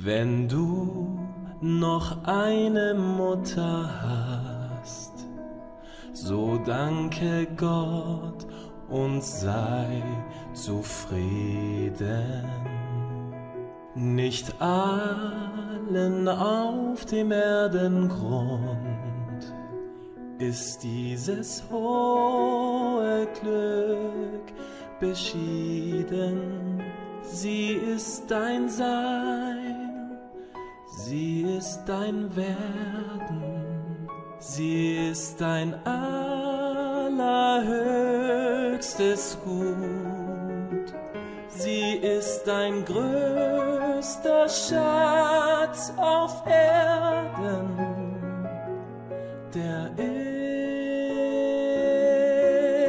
Wenn du noch eine Mutter hast, so danke Gott und sei zufrieden. Nicht allen auf dem Erdengrund ist dieses hohe Glück beschieden. Sie ist dein Sein Sie ist dein Werden, sie ist dein allerhöchstes Gut, sie ist dein größter Schatz auf Erden, der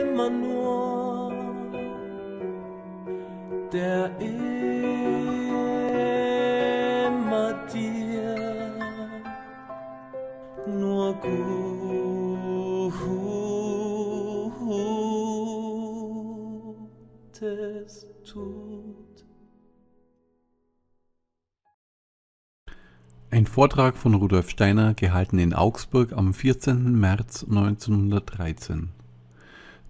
immer nur, der immer Ein Vortrag von Rudolf Steiner, gehalten in Augsburg am 14. März 1913.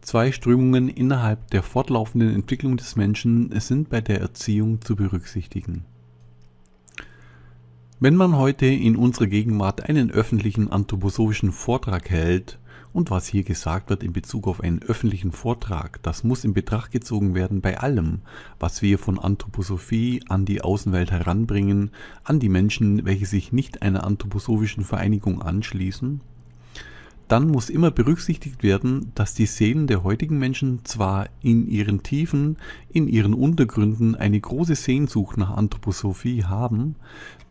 Zwei Strömungen innerhalb der fortlaufenden Entwicklung des Menschen sind bei der Erziehung zu berücksichtigen wenn man heute in unserer Gegenwart einen öffentlichen anthroposophischen Vortrag hält und was hier gesagt wird in Bezug auf einen öffentlichen Vortrag, das muss in Betracht gezogen werden bei allem, was wir von Anthroposophie an die Außenwelt heranbringen, an die Menschen, welche sich nicht einer anthroposophischen Vereinigung anschließen. Dann muss immer berücksichtigt werden, dass die Seelen der heutigen Menschen zwar in ihren Tiefen, in ihren Untergründen eine große Sehnsucht nach Anthroposophie haben,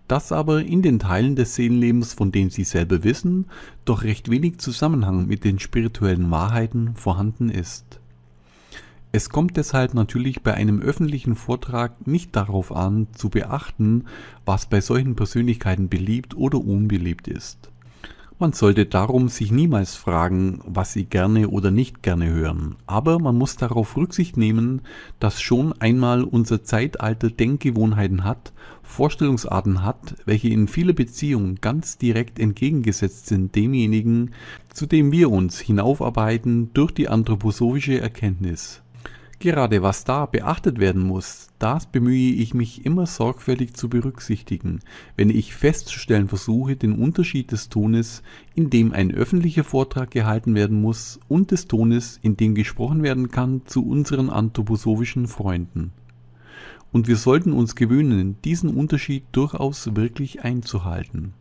das aber in den Teilen des Seelenlebens, von dem sie selber wissen, doch recht wenig Zusammenhang mit den spirituellen Wahrheiten vorhanden ist. Es kommt deshalb natürlich bei einem öffentlichen Vortrag nicht darauf an, zu beachten, was bei solchen Persönlichkeiten beliebt oder unbeliebt ist. Man sollte darum sich niemals fragen, was sie gerne oder nicht gerne hören, aber man muss darauf Rücksicht nehmen, dass schon einmal unser Zeitalter Denkgewohnheiten hat, Vorstellungsarten hat, welche in vieler Beziehung ganz direkt entgegengesetzt sind demjenigen, zu dem wir uns hinaufarbeiten durch die anthroposophische Erkenntnis. Gerade was da beachtet werden muss, das bemühe ich mich immer sorgfältig zu berücksichtigen, wenn ich festzustellen versuche den Unterschied des Tones, in dem ein öffentlicher Vortrag gehalten werden muss, und des Tones, in dem gesprochen werden kann, zu unseren anthroposophischen Freunden. Und wir sollten uns gewöhnen, diesen Unterschied durchaus wirklich einzuhalten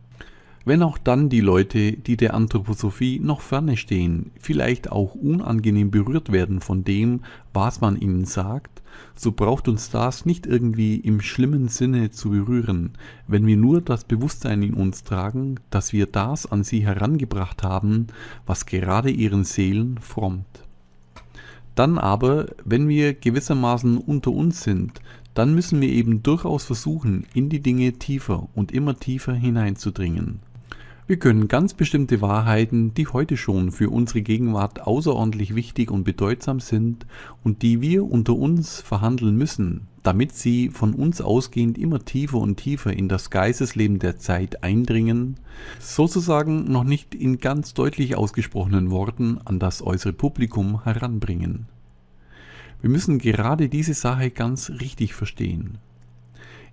wenn auch dann die Leute, die der Anthroposophie noch ferne stehen, vielleicht auch unangenehm berührt werden von dem, was man ihnen sagt, so braucht uns das nicht irgendwie im schlimmen Sinne zu berühren, wenn wir nur das Bewusstsein in uns tragen, dass wir das an sie herangebracht haben, was gerade ihren Seelen frommt. Dann aber, wenn wir gewissermaßen unter uns sind, dann müssen wir eben durchaus versuchen, in die Dinge tiefer und immer tiefer hineinzudringen. Wir können ganz bestimmte Wahrheiten, die heute schon für unsere Gegenwart außerordentlich wichtig und bedeutsam sind und die wir unter uns verhandeln müssen, damit sie von uns ausgehend immer tiefer und tiefer in das Geistesleben der Zeit eindringen, sozusagen noch nicht in ganz deutlich ausgesprochenen Worten an das äußere Publikum heranbringen. Wir müssen gerade diese Sache ganz richtig verstehen.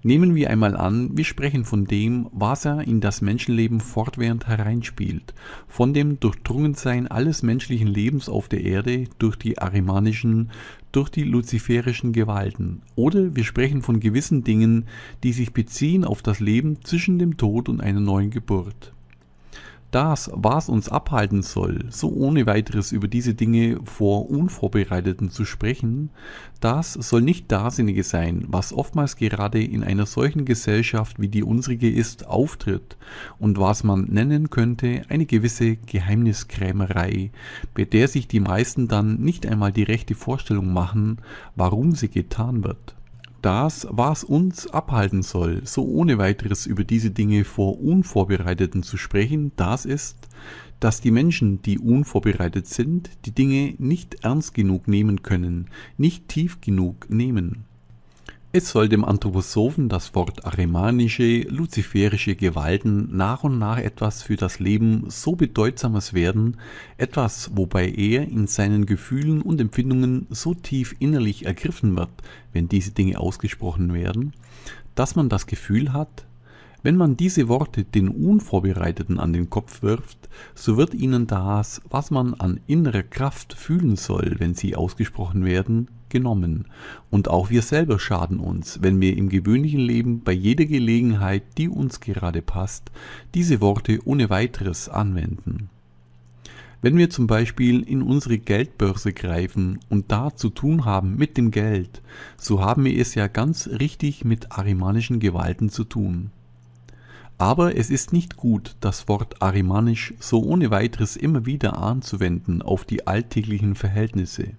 Nehmen wir einmal an, wir sprechen von dem, was er in das Menschenleben fortwährend hereinspielt, von dem Durchdrungensein alles menschlichen Lebens auf der Erde durch die arimanischen, durch die luziferischen Gewalten. Oder wir sprechen von gewissen Dingen, die sich beziehen auf das Leben zwischen dem Tod und einer neuen Geburt. Das, was uns abhalten soll, so ohne weiteres über diese Dinge vor Unvorbereiteten zu sprechen, das soll nicht Dasinnige sein, was oftmals gerade in einer solchen Gesellschaft wie die unsrige ist, auftritt und was man nennen könnte eine gewisse Geheimniskrämerei, bei der sich die meisten dann nicht einmal die rechte Vorstellung machen, warum sie getan wird das, was uns abhalten soll, so ohne weiteres über diese Dinge vor Unvorbereiteten zu sprechen, das ist, dass die Menschen, die unvorbereitet sind, die Dinge nicht ernst genug nehmen können, nicht tief genug nehmen. Es soll dem Anthroposophen das Wort arimanische, luziferische Gewalten nach und nach etwas für das Leben so Bedeutsames werden, etwas, wobei er in seinen Gefühlen und Empfindungen so tief innerlich ergriffen wird, wenn diese Dinge ausgesprochen werden, dass man das Gefühl hat, wenn man diese Worte den Unvorbereiteten an den Kopf wirft, so wird ihnen das, was man an innerer Kraft fühlen soll, wenn sie ausgesprochen werden, genommen. Und auch wir selber schaden uns, wenn wir im gewöhnlichen Leben bei jeder Gelegenheit, die uns gerade passt, diese Worte ohne weiteres anwenden. Wenn wir zum Beispiel in unsere Geldbörse greifen und da zu tun haben mit dem Geld, so haben wir es ja ganz richtig mit arimanischen Gewalten zu tun. Aber es ist nicht gut, das Wort arimanisch so ohne weiteres immer wieder anzuwenden auf die alltäglichen Verhältnisse.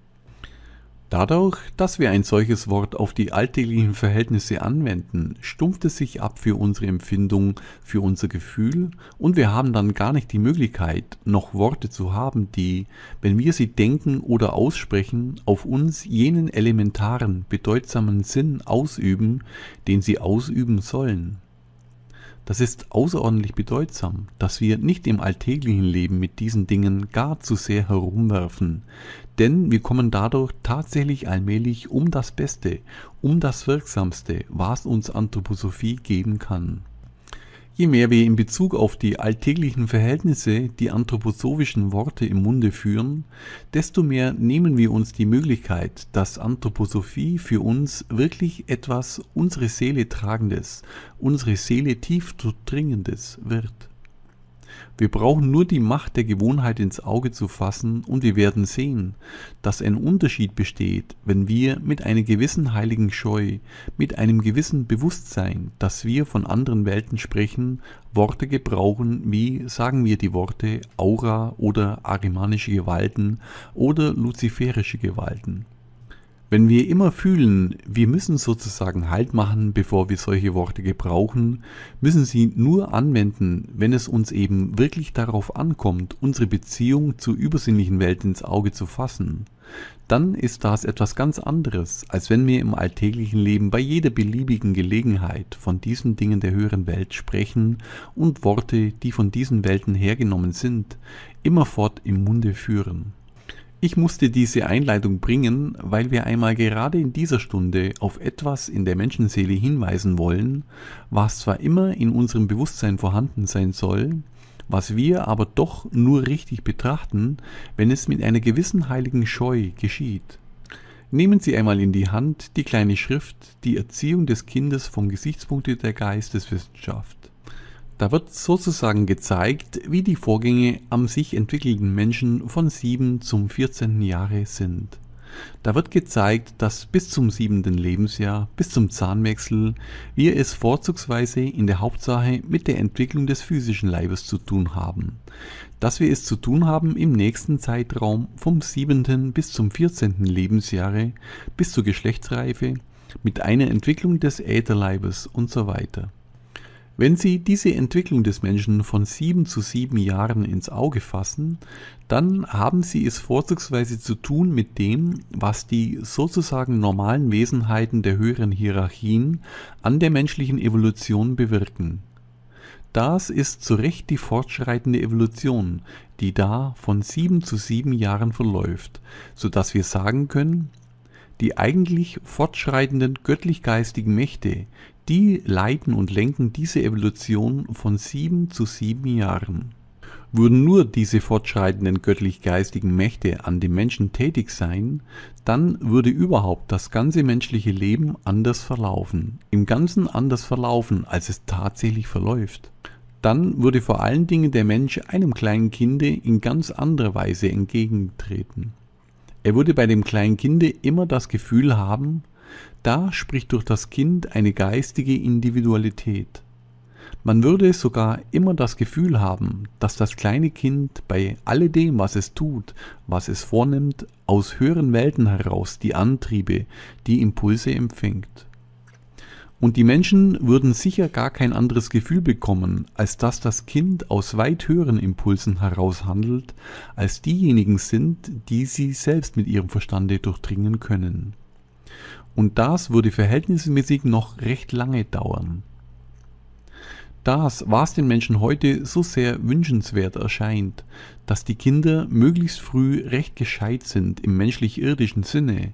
Dadurch, dass wir ein solches Wort auf die alltäglichen Verhältnisse anwenden, stumpft es sich ab für unsere Empfindung, für unser Gefühl und wir haben dann gar nicht die Möglichkeit, noch Worte zu haben, die, wenn wir sie denken oder aussprechen, auf uns jenen elementaren, bedeutsamen Sinn ausüben, den sie ausüben sollen. Das ist außerordentlich bedeutsam, dass wir nicht im alltäglichen Leben mit diesen Dingen gar zu sehr herumwerfen, denn wir kommen dadurch tatsächlich allmählich um das Beste, um das Wirksamste, was uns Anthroposophie geben kann. Je mehr wir in Bezug auf die alltäglichen Verhältnisse die anthroposophischen Worte im Munde führen, desto mehr nehmen wir uns die Möglichkeit, dass Anthroposophie für uns wirklich etwas unsere Seele tragendes, unsere Seele tief dringendes wird. Wir brauchen nur die Macht der Gewohnheit ins Auge zu fassen und wir werden sehen, dass ein Unterschied besteht, wenn wir mit einer gewissen heiligen Scheu, mit einem gewissen Bewusstsein, dass wir von anderen Welten sprechen, Worte gebrauchen wie, sagen wir die Worte, Aura oder arimanische Gewalten oder luziferische Gewalten. Wenn wir immer fühlen, wir müssen sozusagen Halt machen, bevor wir solche Worte gebrauchen, müssen sie nur anwenden, wenn es uns eben wirklich darauf ankommt, unsere Beziehung zur übersinnlichen Welt ins Auge zu fassen. Dann ist das etwas ganz anderes, als wenn wir im alltäglichen Leben bei jeder beliebigen Gelegenheit von diesen Dingen der höheren Welt sprechen und Worte, die von diesen Welten hergenommen sind, immerfort im Munde führen. Ich musste diese Einleitung bringen, weil wir einmal gerade in dieser Stunde auf etwas in der Menschenseele hinweisen wollen, was zwar immer in unserem Bewusstsein vorhanden sein soll, was wir aber doch nur richtig betrachten, wenn es mit einer gewissen heiligen Scheu geschieht. Nehmen Sie einmal in die Hand die kleine Schrift Die Erziehung des Kindes vom Gesichtspunkte der Geisteswissenschaft. Da wird sozusagen gezeigt, wie die Vorgänge am sich entwickelnden Menschen von 7 zum 14. Jahre sind. Da wird gezeigt, dass bis zum siebenten Lebensjahr, bis zum Zahnwechsel, wir es vorzugsweise in der Hauptsache mit der Entwicklung des physischen Leibes zu tun haben. Dass wir es zu tun haben im nächsten Zeitraum vom siebenten bis zum vierzehnten Lebensjahre, bis zur Geschlechtsreife, mit einer Entwicklung des Ätherleibes und so weiter. Wenn Sie diese Entwicklung des Menschen von sieben zu sieben Jahren ins Auge fassen, dann haben Sie es vorzugsweise zu tun mit dem, was die sozusagen normalen Wesenheiten der höheren Hierarchien an der menschlichen Evolution bewirken. Das ist zu Recht die fortschreitende Evolution, die da von sieben zu sieben Jahren verläuft, so dass wir sagen können, die eigentlich fortschreitenden göttlich-geistigen Mächte, die leiten und lenken diese Evolution von sieben zu sieben Jahren. Würden nur diese fortschreitenden göttlich-geistigen Mächte an dem Menschen tätig sein, dann würde überhaupt das ganze menschliche Leben anders verlaufen, im Ganzen anders verlaufen, als es tatsächlich verläuft. Dann würde vor allen Dingen der Mensch einem kleinen Kinde in ganz anderer Weise entgegentreten. Er würde bei dem kleinen Kinde immer das Gefühl haben, da spricht durch das Kind eine geistige Individualität. Man würde sogar immer das Gefühl haben, dass das kleine Kind bei alledem, was es tut, was es vornimmt, aus höheren Welten heraus die Antriebe, die Impulse empfängt. Und die Menschen würden sicher gar kein anderes Gefühl bekommen, als dass das Kind aus weit höheren Impulsen heraus handelt, als diejenigen sind, die sie selbst mit ihrem Verstande durchdringen können und das würde verhältnismäßig noch recht lange dauern. Das, was den Menschen heute so sehr wünschenswert erscheint, dass die Kinder möglichst früh recht gescheit sind im menschlich-irdischen Sinne,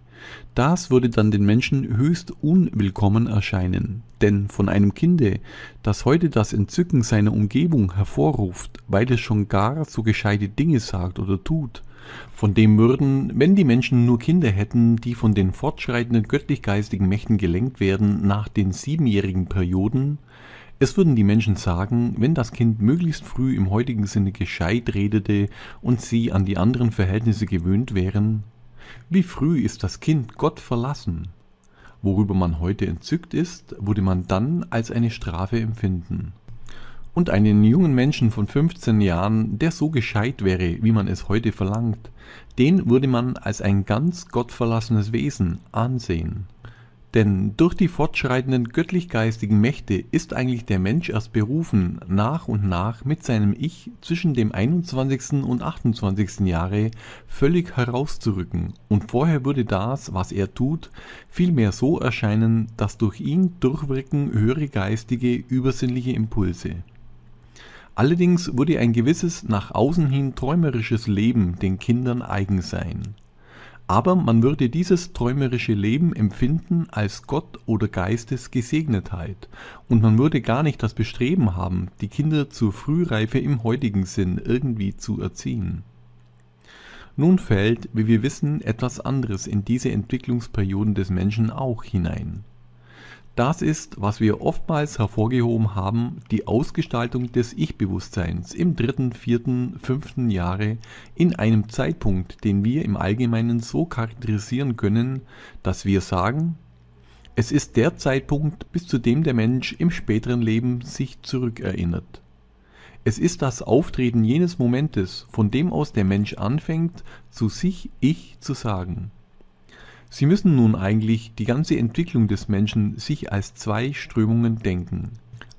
das würde dann den Menschen höchst unwillkommen erscheinen, denn von einem Kinde, das heute das Entzücken seiner Umgebung hervorruft, weil es schon gar so gescheite Dinge sagt oder tut, von dem würden, wenn die Menschen nur Kinder hätten, die von den fortschreitenden göttlich-geistigen Mächten gelenkt werden, nach den siebenjährigen Perioden, es würden die Menschen sagen, wenn das Kind möglichst früh im heutigen Sinne gescheit redete und sie an die anderen Verhältnisse gewöhnt wären, wie früh ist das Kind Gott verlassen? Worüber man heute entzückt ist, würde man dann als eine Strafe empfinden und einen jungen Menschen von 15 Jahren, der so gescheit wäre, wie man es heute verlangt, den würde man als ein ganz gottverlassenes Wesen ansehen. Denn durch die fortschreitenden göttlich-geistigen Mächte ist eigentlich der Mensch erst berufen, nach und nach mit seinem Ich zwischen dem 21. und 28. Jahre völlig herauszurücken, und vorher würde das, was er tut, vielmehr so erscheinen, dass durch ihn durchwirken höhere geistige, übersinnliche Impulse. Allerdings würde ein gewisses nach außen hin träumerisches Leben den Kindern eigen sein. Aber man würde dieses träumerische Leben empfinden als Gott oder Geistes Gesegnetheit, und man würde gar nicht das Bestreben haben, die Kinder zur Frühreife im heutigen Sinn irgendwie zu erziehen. Nun fällt, wie wir wissen, etwas anderes in diese Entwicklungsperioden des Menschen auch hinein. Das ist, was wir oftmals hervorgehoben haben, die Ausgestaltung des Ich-Bewusstseins im dritten, vierten, fünften Jahre in einem Zeitpunkt, den wir im Allgemeinen so charakterisieren können, dass wir sagen, es ist der Zeitpunkt, bis zu dem der Mensch im späteren Leben sich zurückerinnert. Es ist das Auftreten jenes Momentes, von dem aus der Mensch anfängt, zu sich Ich zu sagen. Sie müssen nun eigentlich die ganze Entwicklung des Menschen sich als zwei Strömungen denken.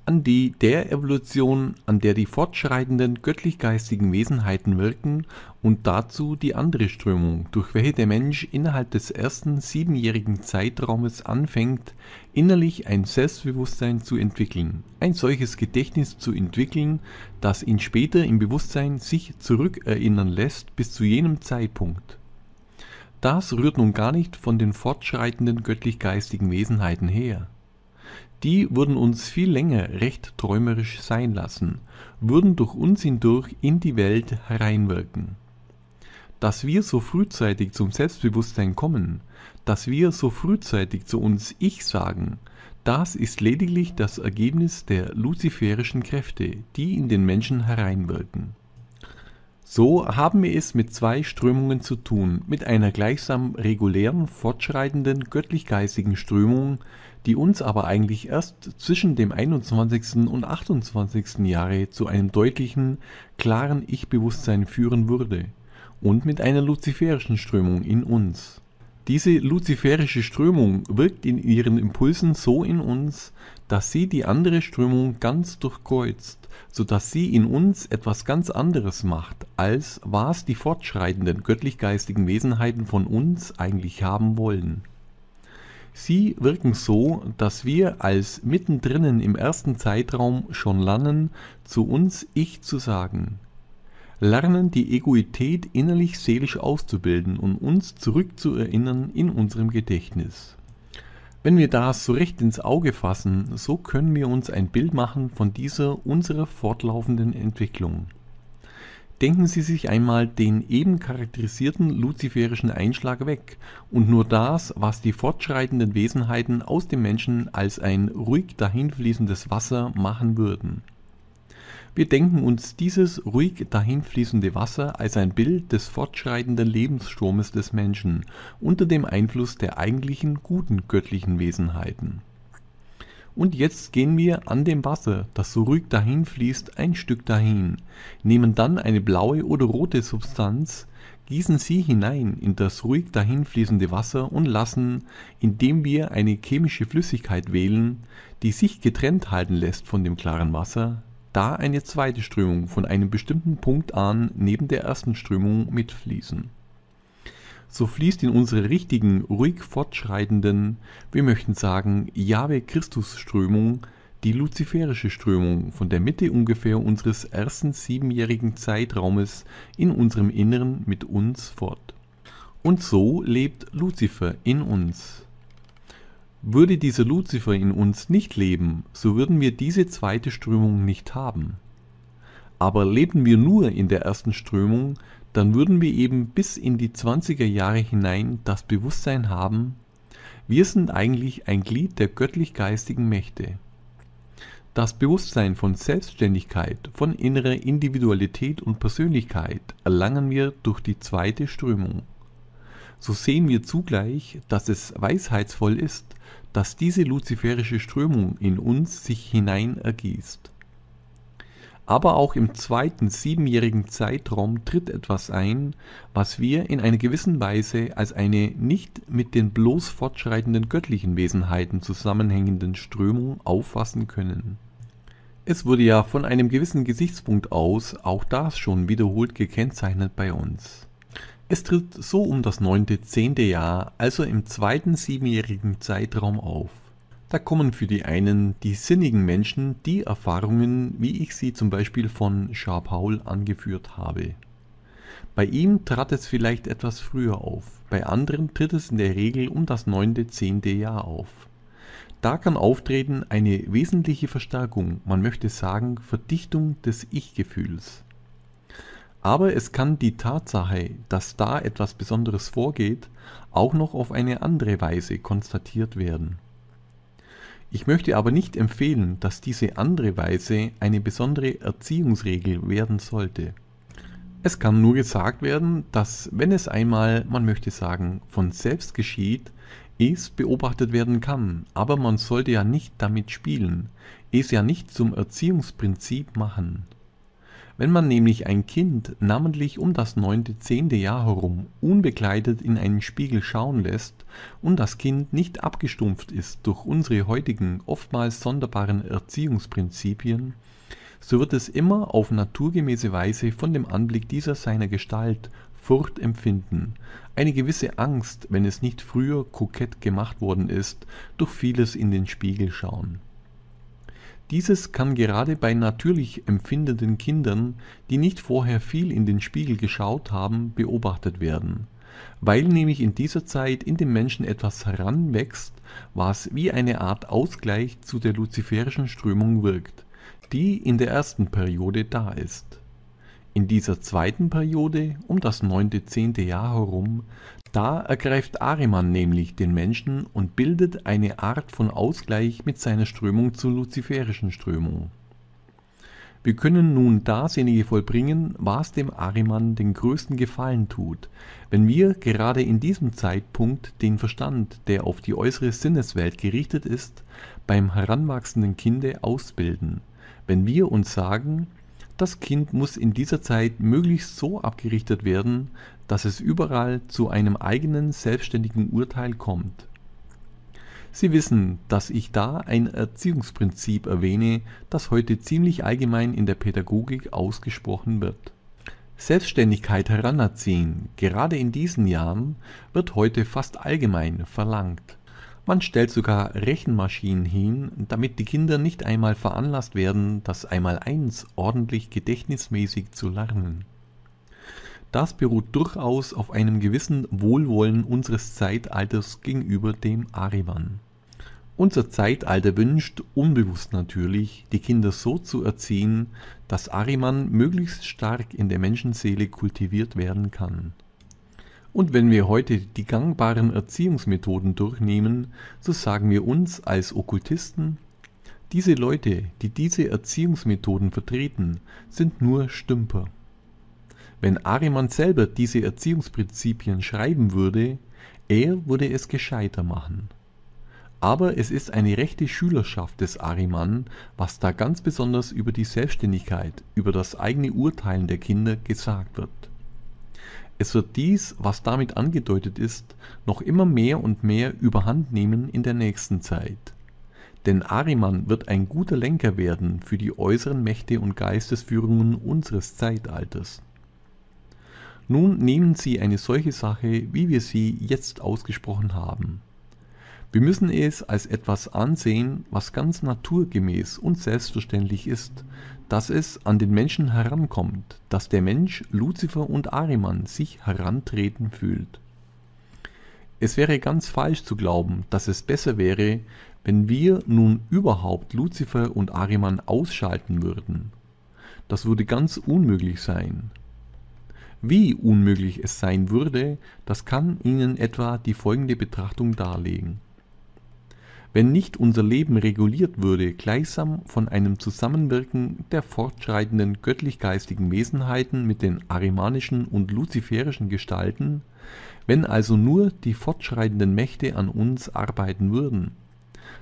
An die der Evolution, an der die fortschreitenden göttlich-geistigen Wesenheiten wirken und dazu die andere Strömung, durch welche der Mensch innerhalb des ersten siebenjährigen Zeitraumes anfängt, innerlich ein Selbstbewusstsein zu entwickeln, ein solches Gedächtnis zu entwickeln, das ihn später im Bewusstsein sich zurückerinnern lässt bis zu jenem Zeitpunkt. Das rührt nun gar nicht von den fortschreitenden göttlich-geistigen Wesenheiten her. Die würden uns viel länger recht träumerisch sein lassen, würden durch uns hindurch in die Welt hereinwirken. Dass wir so frühzeitig zum Selbstbewusstsein kommen, dass wir so frühzeitig zu uns Ich sagen, das ist lediglich das Ergebnis der luziferischen Kräfte, die in den Menschen hereinwirken. So haben wir es mit zwei Strömungen zu tun, mit einer gleichsam regulären, fortschreitenden, göttlich-geistigen Strömung, die uns aber eigentlich erst zwischen dem 21. und 28. Jahre zu einem deutlichen, klaren Ich-Bewusstsein führen würde und mit einer luziferischen Strömung in uns. Diese luziferische Strömung wirkt in ihren Impulsen so in uns, dass sie die andere Strömung ganz durchkreuzt sodass sie in uns etwas ganz anderes macht, als was die fortschreitenden göttlich-geistigen Wesenheiten von uns eigentlich haben wollen. Sie wirken so, dass wir als mittendrinnen im ersten Zeitraum schon lernen, zu uns Ich zu sagen. Lernen, die Egoität innerlich seelisch auszubilden und uns zurückzuerinnern in unserem Gedächtnis. Wenn wir das so recht ins Auge fassen, so können wir uns ein Bild machen von dieser unserer fortlaufenden Entwicklung. Denken Sie sich einmal den eben charakterisierten luziferischen Einschlag weg und nur das, was die fortschreitenden Wesenheiten aus dem Menschen als ein ruhig dahinfließendes Wasser machen würden. Wir denken uns dieses ruhig dahinfließende Wasser als ein Bild des fortschreitenden Lebenssturmes des Menschen unter dem Einfluss der eigentlichen guten göttlichen Wesenheiten. Und jetzt gehen wir an dem Wasser, das so ruhig dahinfließt, ein Stück dahin, nehmen dann eine blaue oder rote Substanz, gießen sie hinein in das ruhig dahinfließende Wasser und lassen, indem wir eine chemische Flüssigkeit wählen, die sich getrennt halten lässt von dem klaren Wasser, da eine zweite Strömung von einem bestimmten Punkt an neben der ersten Strömung mitfließen. So fließt in unsere richtigen, ruhig fortschreitenden, wir möchten sagen, Jahwe Christus Strömung die luziferische Strömung von der Mitte ungefähr unseres ersten siebenjährigen Zeitraumes in unserem Inneren mit uns fort. Und so lebt Luzifer in uns, würde dieser Luzifer in uns nicht leben, so würden wir diese zweite Strömung nicht haben. Aber lebten wir nur in der ersten Strömung, dann würden wir eben bis in die 20er Jahre hinein das Bewusstsein haben, wir sind eigentlich ein Glied der göttlich-geistigen Mächte. Das Bewusstsein von Selbstständigkeit, von innerer Individualität und Persönlichkeit erlangen wir durch die zweite Strömung. So sehen wir zugleich, dass es weisheitsvoll ist, dass diese luziferische Strömung in uns sich hinein ergießt. Aber auch im zweiten siebenjährigen Zeitraum tritt etwas ein, was wir in einer gewissen Weise als eine nicht mit den bloß fortschreitenden göttlichen Wesenheiten zusammenhängenden Strömung auffassen können. Es wurde ja von einem gewissen Gesichtspunkt aus auch das schon wiederholt gekennzeichnet bei uns. Es tritt so um das neunte, zehnte Jahr, also im zweiten siebenjährigen Zeitraum auf. Da kommen für die einen, die sinnigen Menschen, die Erfahrungen, wie ich sie zum Beispiel von Charles angeführt habe. Bei ihm trat es vielleicht etwas früher auf, bei anderen tritt es in der Regel um das neunte, zehnte Jahr auf. Da kann auftreten eine wesentliche Verstärkung, man möchte sagen Verdichtung des Ich-Gefühls. Aber es kann die Tatsache, dass da etwas Besonderes vorgeht, auch noch auf eine andere Weise konstatiert werden. Ich möchte aber nicht empfehlen, dass diese andere Weise eine besondere Erziehungsregel werden sollte. Es kann nur gesagt werden, dass wenn es einmal, man möchte sagen, von selbst geschieht, es beobachtet werden kann, aber man sollte ja nicht damit spielen, es ja nicht zum Erziehungsprinzip machen. Wenn man nämlich ein Kind namentlich um das neunte, zehnte Jahr herum unbekleidet in einen Spiegel schauen lässt und das Kind nicht abgestumpft ist durch unsere heutigen oftmals sonderbaren Erziehungsprinzipien, so wird es immer auf naturgemäße Weise von dem Anblick dieser seiner Gestalt Furcht empfinden, eine gewisse Angst, wenn es nicht früher kokett gemacht worden ist, durch vieles in den Spiegel schauen. Dieses kann gerade bei natürlich empfindenden Kindern, die nicht vorher viel in den Spiegel geschaut haben, beobachtet werden. Weil nämlich in dieser Zeit in dem Menschen etwas heranwächst, was wie eine Art Ausgleich zu der luziferischen Strömung wirkt, die in der ersten Periode da ist. In dieser zweiten Periode, um das neunte, zehnte Jahr herum, da ergreift Ahriman nämlich den Menschen und bildet eine Art von Ausgleich mit seiner Strömung zur luziferischen Strömung. Wir können nun dasjenige vollbringen, was dem Ahriman den größten Gefallen tut, wenn wir gerade in diesem Zeitpunkt den Verstand, der auf die äußere Sinneswelt gerichtet ist, beim heranwachsenden Kinde ausbilden, wenn wir uns sagen, das Kind muss in dieser Zeit möglichst so abgerichtet werden, dass es überall zu einem eigenen selbstständigen Urteil kommt. Sie wissen, dass ich da ein Erziehungsprinzip erwähne, das heute ziemlich allgemein in der Pädagogik ausgesprochen wird. Selbstständigkeit heranerziehen, gerade in diesen Jahren, wird heute fast allgemein verlangt. Man stellt sogar Rechenmaschinen hin, damit die Kinder nicht einmal veranlasst werden, das Einmaleins ordentlich gedächtnismäßig zu lernen. Das beruht durchaus auf einem gewissen Wohlwollen unseres Zeitalters gegenüber dem Ariban. Unser Zeitalter wünscht, unbewusst natürlich, die Kinder so zu erziehen, dass Ariman möglichst stark in der Menschenseele kultiviert werden kann. Und wenn wir heute die gangbaren Erziehungsmethoden durchnehmen, so sagen wir uns als Okkultisten, diese Leute, die diese Erziehungsmethoden vertreten, sind nur Stümper. Wenn Ahriman selber diese Erziehungsprinzipien schreiben würde, er würde es gescheiter machen. Aber es ist eine rechte Schülerschaft des Ariman, was da ganz besonders über die Selbstständigkeit, über das eigene Urteilen der Kinder gesagt wird. Es wird dies, was damit angedeutet ist, noch immer mehr und mehr überhand nehmen in der nächsten Zeit. Denn Ariman wird ein guter Lenker werden für die äußeren Mächte und Geistesführungen unseres Zeitalters. Nun nehmen Sie eine solche Sache, wie wir sie jetzt ausgesprochen haben. Wir müssen es als etwas ansehen, was ganz naturgemäß und selbstverständlich ist, dass es an den Menschen herankommt, dass der Mensch Luzifer und Ahriman sich herantreten fühlt. Es wäre ganz falsch zu glauben, dass es besser wäre, wenn wir nun überhaupt Luzifer und Ahriman ausschalten würden. Das würde ganz unmöglich sein. Wie unmöglich es sein würde, das kann Ihnen etwa die folgende Betrachtung darlegen wenn nicht unser Leben reguliert würde, gleichsam von einem Zusammenwirken der fortschreitenden göttlich-geistigen Wesenheiten mit den arimanischen und luziferischen Gestalten, wenn also nur die fortschreitenden Mächte an uns arbeiten würden,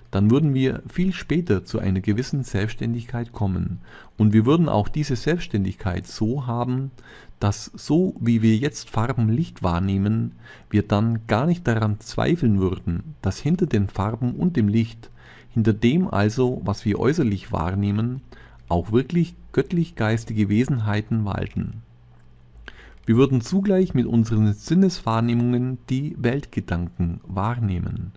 dann würden wir viel später zu einer gewissen Selbstständigkeit kommen und wir würden auch diese Selbstständigkeit so haben, dass so wie wir jetzt Farben Licht wahrnehmen, wir dann gar nicht daran zweifeln würden, dass hinter den Farben und dem Licht, hinter dem also, was wir äußerlich wahrnehmen, auch wirklich göttlich-geistige Wesenheiten walten. Wir würden zugleich mit unseren Sinneswahrnehmungen die Weltgedanken wahrnehmen.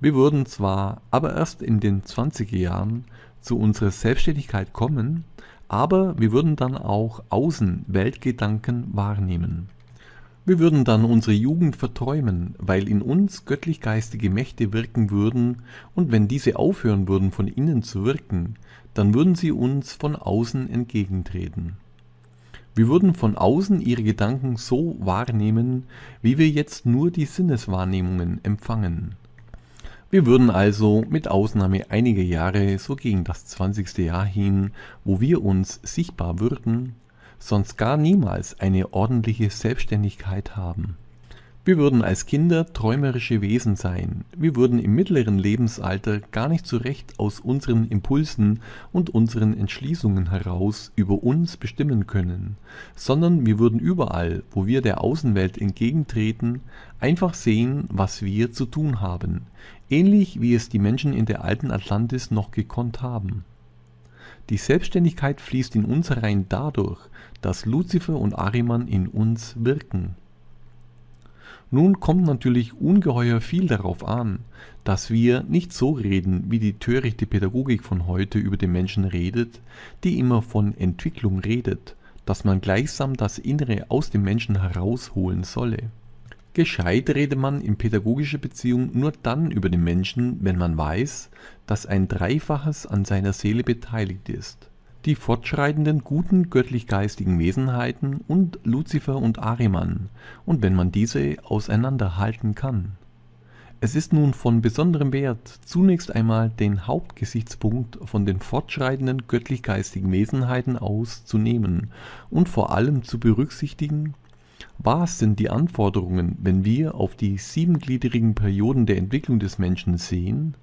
Wir würden zwar aber erst in den 20er Jahren zu unserer Selbstständigkeit kommen, aber wir würden dann auch außen Weltgedanken wahrnehmen. Wir würden dann unsere Jugend verträumen, weil in uns göttlich-geistige Mächte wirken würden, und wenn diese aufhören würden, von innen zu wirken, dann würden sie uns von außen entgegentreten. Wir würden von außen ihre Gedanken so wahrnehmen, wie wir jetzt nur die Sinneswahrnehmungen empfangen. Wir würden also mit Ausnahme einiger Jahre so gegen das 20. Jahr hin, wo wir uns sichtbar würden, sonst gar niemals eine ordentliche Selbstständigkeit haben. Wir würden als Kinder träumerische Wesen sein. Wir würden im mittleren Lebensalter gar nicht so recht aus unseren Impulsen und unseren Entschließungen heraus über uns bestimmen können, sondern wir würden überall, wo wir der Außenwelt entgegentreten, einfach sehen, was wir zu tun haben, ähnlich wie es die Menschen in der alten Atlantis noch gekonnt haben. Die Selbstständigkeit fließt in uns herein dadurch, dass Lucifer und Ariman in uns wirken. Nun kommt natürlich ungeheuer viel darauf an, dass wir nicht so reden, wie die törichte Pädagogik von heute über den Menschen redet, die immer von Entwicklung redet, dass man gleichsam das Innere aus dem Menschen herausholen solle. Gescheit redet man in pädagogischer Beziehung nur dann über den Menschen, wenn man weiß, dass ein Dreifaches an seiner Seele beteiligt ist. Die fortschreitenden guten göttlich-geistigen Wesenheiten und Luzifer und Ariman und wenn man diese auseinanderhalten kann. Es ist nun von besonderem Wert, zunächst einmal den Hauptgesichtspunkt von den fortschreitenden göttlich-geistigen Wesenheiten auszunehmen und vor allem zu berücksichtigen, was sind die Anforderungen, wenn wir auf die siebengliedrigen Perioden der Entwicklung des Menschen sehen?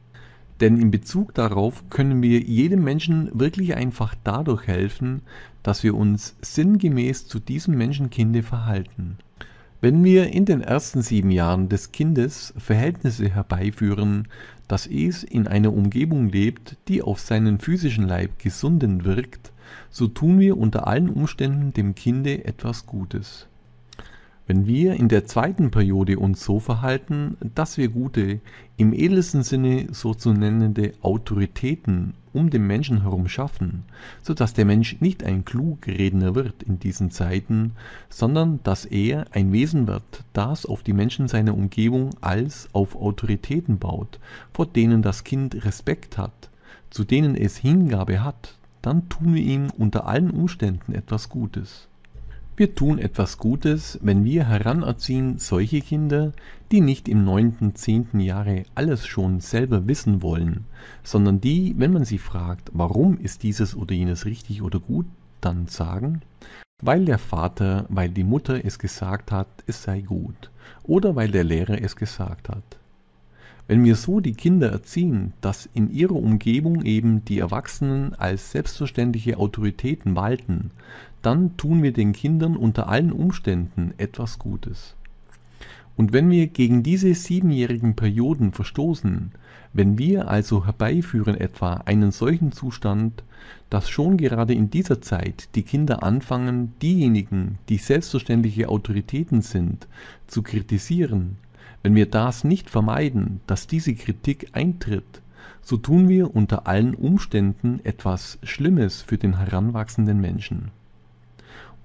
Denn in Bezug darauf können wir jedem Menschen wirklich einfach dadurch helfen, dass wir uns sinngemäß zu diesem Menschenkinde verhalten. Wenn wir in den ersten sieben Jahren des Kindes Verhältnisse herbeiführen, dass es in einer Umgebung lebt, die auf seinen physischen Leib gesunden wirkt, so tun wir unter allen Umständen dem Kinde etwas Gutes. Wenn wir in der zweiten Periode uns so verhalten, dass wir gute, im edelsten Sinne so zu nennende Autoritäten um den Menschen herum schaffen, so dass der Mensch nicht ein Klugredner wird in diesen Zeiten, sondern dass er ein Wesen wird, das auf die Menschen seiner Umgebung als auf Autoritäten baut, vor denen das Kind Respekt hat, zu denen es Hingabe hat, dann tun wir ihm unter allen Umständen etwas Gutes. Wir tun etwas Gutes, wenn wir heranerziehen solche Kinder, die nicht im neunten, zehnten Jahre alles schon selber wissen wollen, sondern die, wenn man sie fragt, warum ist dieses oder jenes richtig oder gut, dann sagen, weil der Vater, weil die Mutter es gesagt hat, es sei gut, oder weil der Lehrer es gesagt hat. Wenn wir so die Kinder erziehen, dass in ihrer Umgebung eben die Erwachsenen als selbstverständliche Autoritäten walten, dann tun wir den Kindern unter allen Umständen etwas Gutes. Und wenn wir gegen diese siebenjährigen Perioden verstoßen, wenn wir also herbeiführen etwa einen solchen Zustand, dass schon gerade in dieser Zeit die Kinder anfangen, diejenigen, die selbstverständliche Autoritäten sind, zu kritisieren, wenn wir das nicht vermeiden, dass diese Kritik eintritt, so tun wir unter allen Umständen etwas Schlimmes für den heranwachsenden Menschen.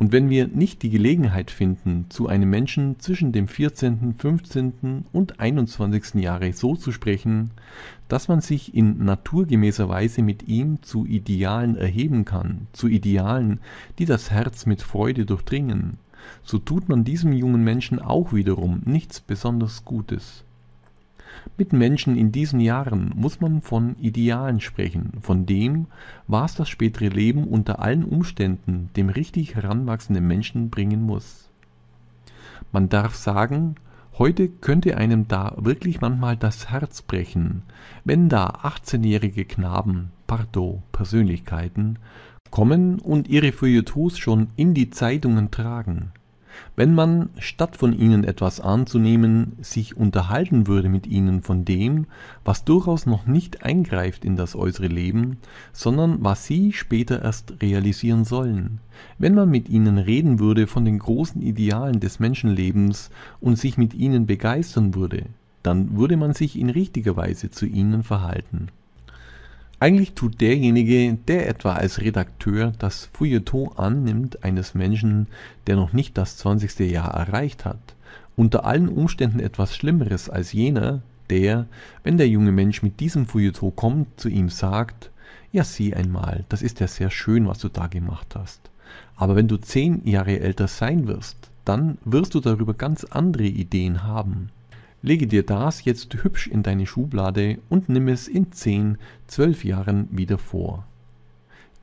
Und wenn wir nicht die Gelegenheit finden, zu einem Menschen zwischen dem 14., 15. und 21. Jahre so zu sprechen, dass man sich in naturgemäßer Weise mit ihm zu Idealen erheben kann, zu Idealen, die das Herz mit Freude durchdringen, so tut man diesem jungen Menschen auch wiederum nichts besonders Gutes. Mit Menschen in diesen Jahren muss man von Idealen sprechen, von dem, was das spätere Leben unter allen Umständen dem richtig heranwachsenden Menschen bringen muss. Man darf sagen, heute könnte einem da wirklich manchmal das Herz brechen, wenn da 18-jährige Knaben, Pardo, Persönlichkeiten, kommen und ihre Feuilletons schon in die Zeitungen tragen wenn man, statt von ihnen etwas anzunehmen, sich unterhalten würde mit ihnen von dem, was durchaus noch nicht eingreift in das äußere Leben, sondern was sie später erst realisieren sollen, wenn man mit ihnen reden würde von den großen Idealen des Menschenlebens und sich mit ihnen begeistern würde, dann würde man sich in richtiger Weise zu ihnen verhalten. Eigentlich tut derjenige, der etwa als Redakteur das Feuilleton annimmt eines Menschen, der noch nicht das 20. Jahr erreicht hat, unter allen Umständen etwas Schlimmeres als jener, der, wenn der junge Mensch mit diesem Feuilleton kommt, zu ihm sagt, ja sieh einmal, das ist ja sehr schön, was du da gemacht hast. Aber wenn du zehn Jahre älter sein wirst, dann wirst du darüber ganz andere Ideen haben lege dir das jetzt hübsch in deine Schublade und nimm es in 10, 12 Jahren wieder vor.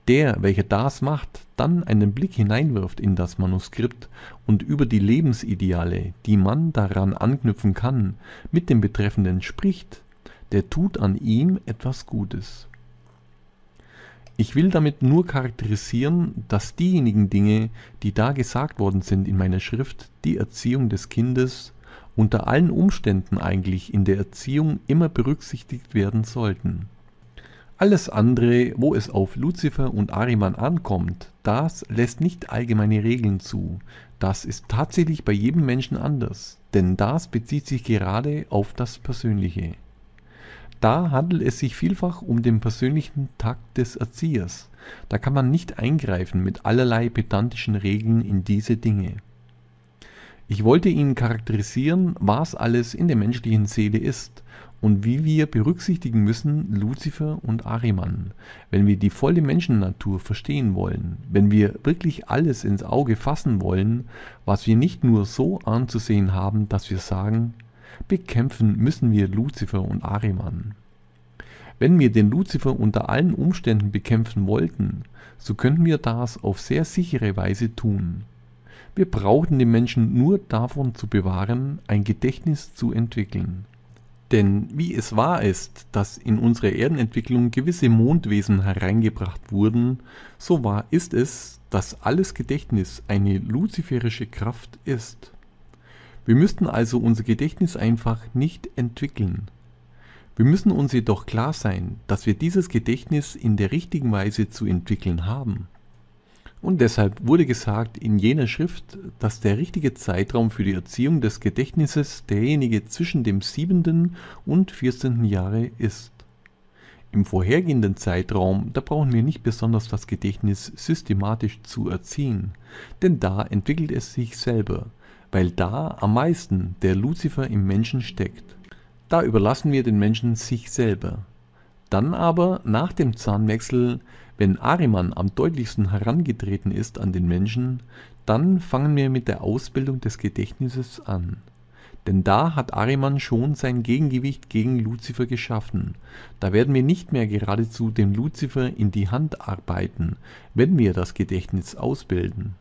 Der, welcher das macht, dann einen Blick hineinwirft in das Manuskript und über die Lebensideale, die man daran anknüpfen kann, mit dem Betreffenden spricht, der tut an ihm etwas Gutes. Ich will damit nur charakterisieren, dass diejenigen Dinge, die da gesagt worden sind in meiner Schrift, die Erziehung des Kindes unter allen Umständen eigentlich in der Erziehung immer berücksichtigt werden sollten. Alles andere, wo es auf Luzifer und Ariman ankommt, das lässt nicht allgemeine Regeln zu. Das ist tatsächlich bei jedem Menschen anders, denn das bezieht sich gerade auf das Persönliche. Da handelt es sich vielfach um den persönlichen Takt des Erziehers. Da kann man nicht eingreifen mit allerlei pedantischen Regeln in diese Dinge. Ich wollte Ihnen charakterisieren, was alles in der menschlichen Seele ist und wie wir berücksichtigen müssen Luzifer und Ariman, wenn wir die volle Menschennatur verstehen wollen, wenn wir wirklich alles ins Auge fassen wollen, was wir nicht nur so anzusehen haben, dass wir sagen, bekämpfen müssen wir Luzifer und Ariman. Wenn wir den Luzifer unter allen Umständen bekämpfen wollten, so könnten wir das auf sehr sichere Weise tun. Wir brauchen den Menschen nur davon zu bewahren, ein Gedächtnis zu entwickeln. Denn wie es wahr ist, dass in unsere Erdenentwicklung gewisse Mondwesen hereingebracht wurden, so wahr ist es, dass alles Gedächtnis eine luziferische Kraft ist. Wir müssten also unser Gedächtnis einfach nicht entwickeln. Wir müssen uns jedoch klar sein, dass wir dieses Gedächtnis in der richtigen Weise zu entwickeln haben. Und deshalb wurde gesagt in jener Schrift, dass der richtige Zeitraum für die Erziehung des Gedächtnisses derjenige zwischen dem siebenten und vierzehnten Jahre ist. Im vorhergehenden Zeitraum, da brauchen wir nicht besonders das Gedächtnis systematisch zu erziehen, denn da entwickelt es sich selber, weil da am meisten der Luzifer im Menschen steckt. Da überlassen wir den Menschen sich selber. Dann aber nach dem Zahnwechsel wenn Ahriman am deutlichsten herangetreten ist an den Menschen, dann fangen wir mit der Ausbildung des Gedächtnisses an. Denn da hat Ahriman schon sein Gegengewicht gegen Luzifer geschaffen. Da werden wir nicht mehr geradezu dem Luzifer in die Hand arbeiten, wenn wir das Gedächtnis ausbilden.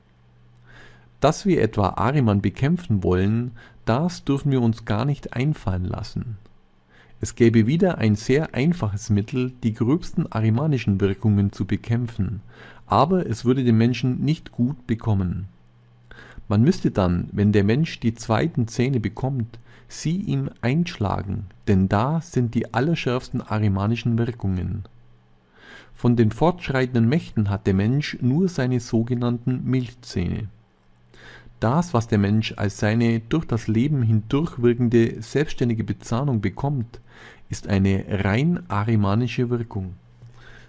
Dass wir etwa Ahriman bekämpfen wollen, das dürfen wir uns gar nicht einfallen lassen. Es gäbe wieder ein sehr einfaches Mittel, die gröbsten arimanischen Wirkungen zu bekämpfen, aber es würde den Menschen nicht gut bekommen. Man müsste dann, wenn der Mensch die zweiten Zähne bekommt, sie ihm einschlagen, denn da sind die allerschärfsten arimanischen Wirkungen. Von den fortschreitenden Mächten hat der Mensch nur seine sogenannten Milchzähne. Das, was der Mensch als seine durch das Leben hindurch wirkende selbstständige Bezahnung bekommt, ist eine rein arimanische Wirkung.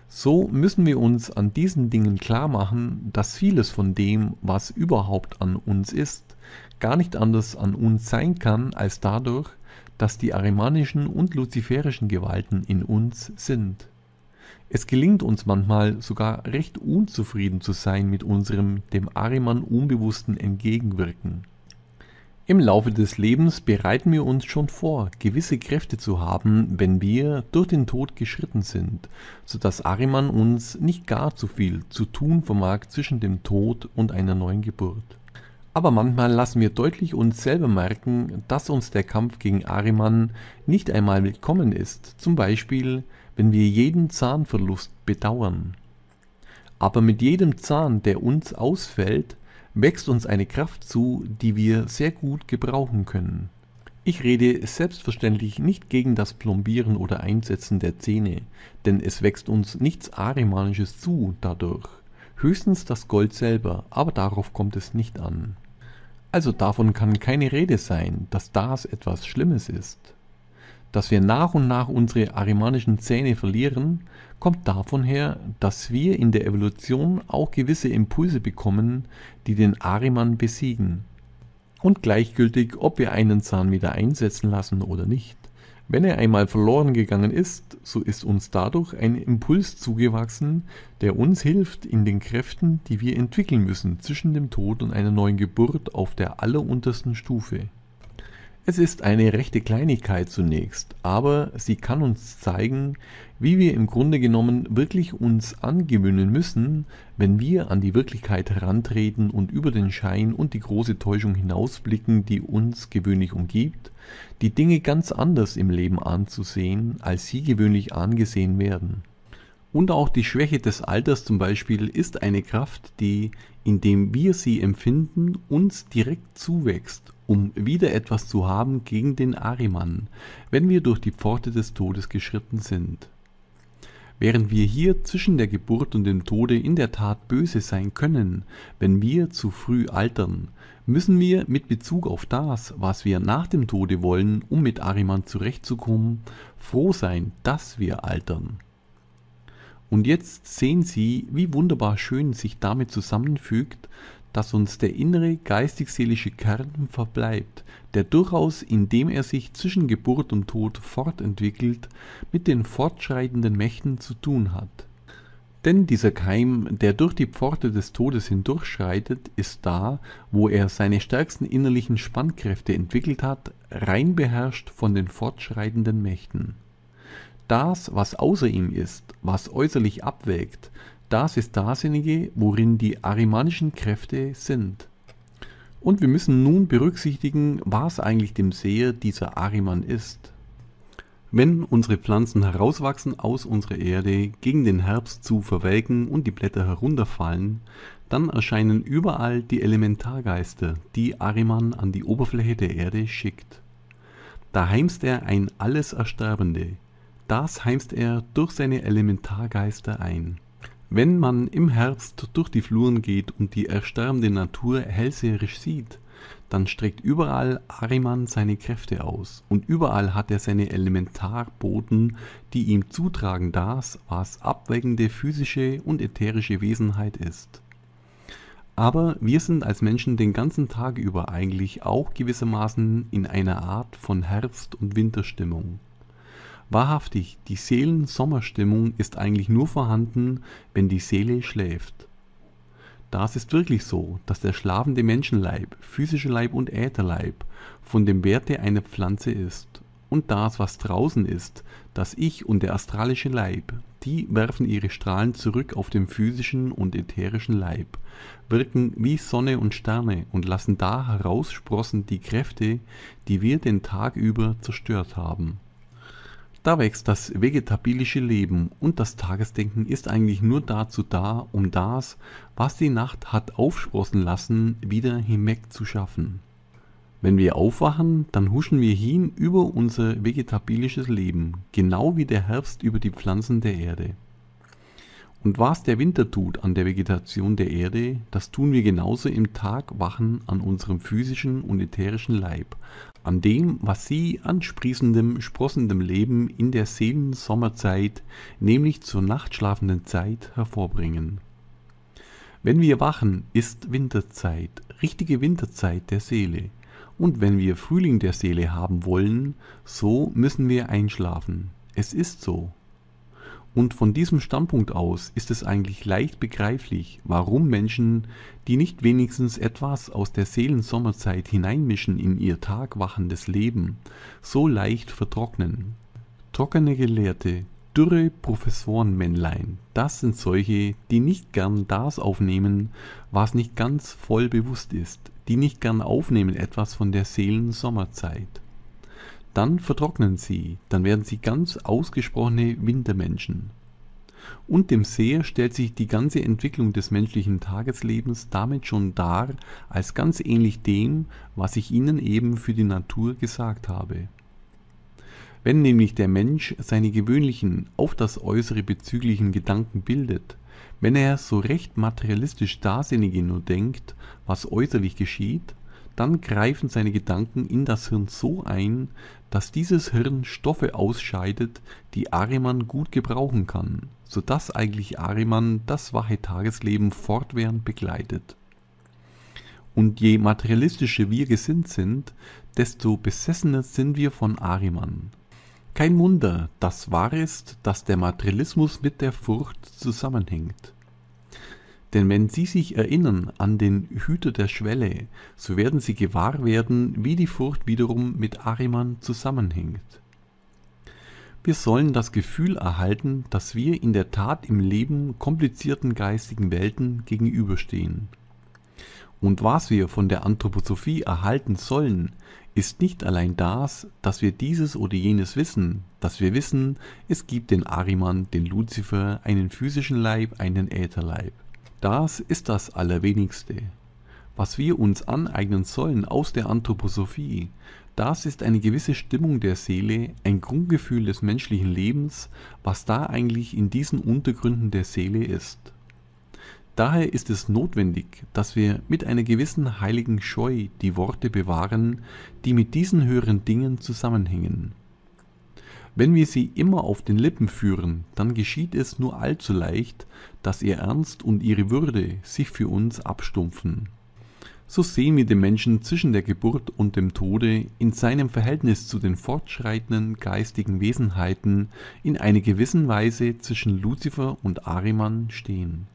So müssen wir uns an diesen Dingen klar machen, dass vieles von dem, was überhaupt an uns ist, gar nicht anders an uns sein kann als dadurch, dass die arimanischen und luziferischen Gewalten in uns sind. Es gelingt uns manchmal sogar recht unzufrieden zu sein mit unserem dem Ariman unbewussten Entgegenwirken. Im Laufe des Lebens bereiten wir uns schon vor, gewisse Kräfte zu haben, wenn wir durch den Tod geschritten sind, so dass Ariman uns nicht gar zu viel zu tun vermag zwischen dem Tod und einer neuen Geburt. Aber manchmal lassen wir deutlich uns selber merken, dass uns der Kampf gegen Ariman nicht einmal willkommen ist, zum Beispiel, wenn wir jeden Zahnverlust bedauern. Aber mit jedem Zahn, der uns ausfällt, wächst uns eine Kraft zu, die wir sehr gut gebrauchen können. Ich rede selbstverständlich nicht gegen das Plombieren oder Einsetzen der Zähne, denn es wächst uns nichts Arimanisches zu dadurch. Höchstens das Gold selber, aber darauf kommt es nicht an. Also davon kann keine Rede sein, dass das etwas Schlimmes ist. Dass wir nach und nach unsere arimanischen Zähne verlieren, kommt davon her, dass wir in der Evolution auch gewisse Impulse bekommen, die den Ariman besiegen. Und gleichgültig, ob wir einen Zahn wieder einsetzen lassen oder nicht, wenn er einmal verloren gegangen ist, so ist uns dadurch ein Impuls zugewachsen, der uns hilft in den Kräften, die wir entwickeln müssen zwischen dem Tod und einer neuen Geburt auf der alleruntersten Stufe. Es ist eine rechte Kleinigkeit zunächst, aber sie kann uns zeigen, wie wir im Grunde genommen wirklich uns angewöhnen müssen, wenn wir an die Wirklichkeit herantreten und über den Schein und die große Täuschung hinausblicken, die uns gewöhnlich umgibt, die Dinge ganz anders im Leben anzusehen, als sie gewöhnlich angesehen werden. Und auch die Schwäche des Alters zum Beispiel ist eine Kraft, die, indem wir sie empfinden, uns direkt zuwächst um wieder etwas zu haben gegen den Ariman, wenn wir durch die Pforte des Todes geschritten sind. Während wir hier zwischen der Geburt und dem Tode in der Tat böse sein können, wenn wir zu früh altern, müssen wir mit Bezug auf das, was wir nach dem Tode wollen, um mit Ariman zurechtzukommen, froh sein, dass wir altern. Und jetzt sehen Sie, wie wunderbar schön sich damit zusammenfügt, dass uns der innere geistig-seelische Kern verbleibt, der durchaus, indem er sich zwischen Geburt und Tod fortentwickelt, mit den fortschreitenden Mächten zu tun hat. Denn dieser Keim, der durch die Pforte des Todes hindurchschreitet, ist da, wo er seine stärksten innerlichen Spannkräfte entwickelt hat, rein beherrscht von den fortschreitenden Mächten. Das, was außer ihm ist, was äußerlich abwägt, das ist dasjenige, worin die arimanischen Kräfte sind. Und wir müssen nun berücksichtigen, was eigentlich dem Seher dieser Ariman ist. Wenn unsere Pflanzen herauswachsen aus unserer Erde, gegen den Herbst zu verwelken und die Blätter herunterfallen, dann erscheinen überall die Elementargeister, die Ariman an die Oberfläche der Erde schickt. Da heimst er ein alles Ersterbende, das heimst er durch seine Elementargeister ein. Wenn man im Herbst durch die Fluren geht und die ersterbende Natur hellseherisch sieht, dann streckt überall Ahriman seine Kräfte aus und überall hat er seine Elementarboten, die ihm zutragen das, was abweckende physische und ätherische Wesenheit ist. Aber wir sind als Menschen den ganzen Tag über eigentlich auch gewissermaßen in einer Art von Herbst- und Winterstimmung. Wahrhaftig, die Seelen-Sommerstimmung ist eigentlich nur vorhanden, wenn die Seele schläft. Das ist wirklich so, dass der schlafende Menschenleib, physische Leib und Ätherleib von dem Werte einer Pflanze ist. Und das, was draußen ist, das Ich und der astralische Leib, die werfen ihre Strahlen zurück auf den physischen und ätherischen Leib, wirken wie Sonne und Sterne und lassen da heraussprossen die Kräfte, die wir den Tag über zerstört haben. Da wächst das vegetabilische Leben und das Tagesdenken ist eigentlich nur dazu da, um das, was die Nacht hat aufsprossen lassen, wieder hinwegzuschaffen. Wenn wir aufwachen, dann huschen wir hin über unser vegetabilisches Leben, genau wie der Herbst über die Pflanzen der Erde. Und was der Winter tut an der Vegetation der Erde, das tun wir genauso im Tagwachen an unserem physischen und ätherischen Leib, an dem, was sie an sprießendem, sprossendem Leben in der Seelensommerzeit, nämlich zur nachtschlafenden Zeit, hervorbringen. Wenn wir wachen, ist Winterzeit, richtige Winterzeit der Seele. Und wenn wir Frühling der Seele haben wollen, so müssen wir einschlafen. Es ist so, und von diesem Standpunkt aus ist es eigentlich leicht begreiflich, warum Menschen, die nicht wenigstens etwas aus der Seelensommerzeit hineinmischen in ihr tagwachendes Leben, so leicht vertrocknen. Trockene Gelehrte, dürre Professorenmännlein, das sind solche, die nicht gern das aufnehmen, was nicht ganz voll bewusst ist, die nicht gern aufnehmen etwas von der Seelensommerzeit. Dann vertrocknen sie, dann werden sie ganz ausgesprochene Wintermenschen. Und dem Seher stellt sich die ganze Entwicklung des menschlichen Tageslebens damit schon dar, als ganz ähnlich dem, was ich Ihnen eben für die Natur gesagt habe. Wenn nämlich der Mensch seine gewöhnlichen, auf das Äußere bezüglichen Gedanken bildet, wenn er so recht materialistisch Dasinnige nur denkt, was äußerlich geschieht, dann greifen seine Gedanken in das Hirn so ein, dass dieses Hirn Stoffe ausscheidet, die Ahriman gut gebrauchen kann, sodass eigentlich Ahriman das wache Tagesleben fortwährend begleitet. Und je materialistischer wir gesinnt sind, desto besessener sind wir von Ahriman. Kein Wunder, dass wahr ist, dass der Materialismus mit der Furcht zusammenhängt. Denn wenn Sie sich erinnern an den Hüter der Schwelle, so werden Sie gewahr werden, wie die Furcht wiederum mit Ariman zusammenhängt. Wir sollen das Gefühl erhalten, dass wir in der Tat im Leben komplizierten geistigen Welten gegenüberstehen. Und was wir von der Anthroposophie erhalten sollen, ist nicht allein das, dass wir dieses oder jenes wissen, dass wir wissen, es gibt den Ariman, den Luzifer, einen physischen Leib, einen Ätherleib. Das ist das Allerwenigste. Was wir uns aneignen sollen aus der Anthroposophie, das ist eine gewisse Stimmung der Seele, ein Grundgefühl des menschlichen Lebens, was da eigentlich in diesen Untergründen der Seele ist. Daher ist es notwendig, dass wir mit einer gewissen heiligen Scheu die Worte bewahren, die mit diesen höheren Dingen zusammenhängen. Wenn wir sie immer auf den Lippen führen, dann geschieht es nur allzu leicht, dass ihr Ernst und ihre Würde sich für uns abstumpfen. So sehen wir den Menschen zwischen der Geburt und dem Tode in seinem Verhältnis zu den fortschreitenden geistigen Wesenheiten in einer gewissen Weise zwischen Luzifer und Ahriman stehen.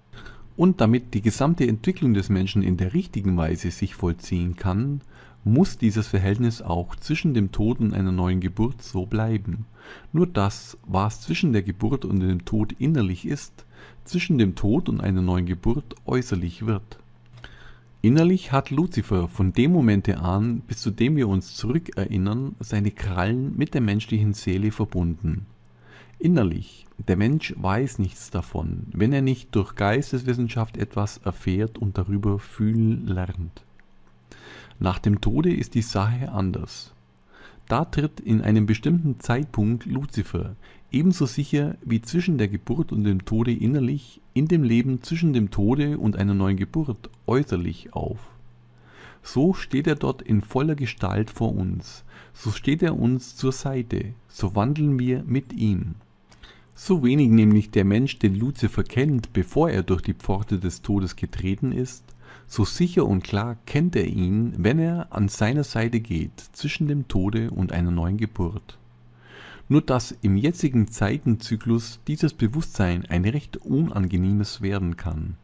Und damit die gesamte Entwicklung des Menschen in der richtigen Weise sich vollziehen kann, muss dieses Verhältnis auch zwischen dem Tod und einer neuen Geburt so bleiben. Nur das, was zwischen der Geburt und dem Tod innerlich ist, zwischen dem Tod und einer neuen Geburt äußerlich wird. Innerlich hat Luzifer von dem Momente an, bis zu dem wir uns zurückerinnern, seine Krallen mit der menschlichen Seele verbunden. Innerlich, der Mensch weiß nichts davon, wenn er nicht durch Geisteswissenschaft etwas erfährt und darüber fühlen lernt. Nach dem Tode ist die Sache anders. Da tritt in einem bestimmten Zeitpunkt Luzifer, ebenso sicher wie zwischen der Geburt und dem Tode innerlich, in dem Leben zwischen dem Tode und einer neuen Geburt äußerlich auf. So steht er dort in voller Gestalt vor uns, so steht er uns zur Seite, so wandeln wir mit ihm. So wenig nämlich der Mensch den Luzifer kennt, bevor er durch die Pforte des Todes getreten ist, so sicher und klar kennt er ihn, wenn er an seiner Seite geht, zwischen dem Tode und einer neuen Geburt. Nur dass im jetzigen Zeitenzyklus dieses Bewusstsein ein recht unangenehmes werden kann.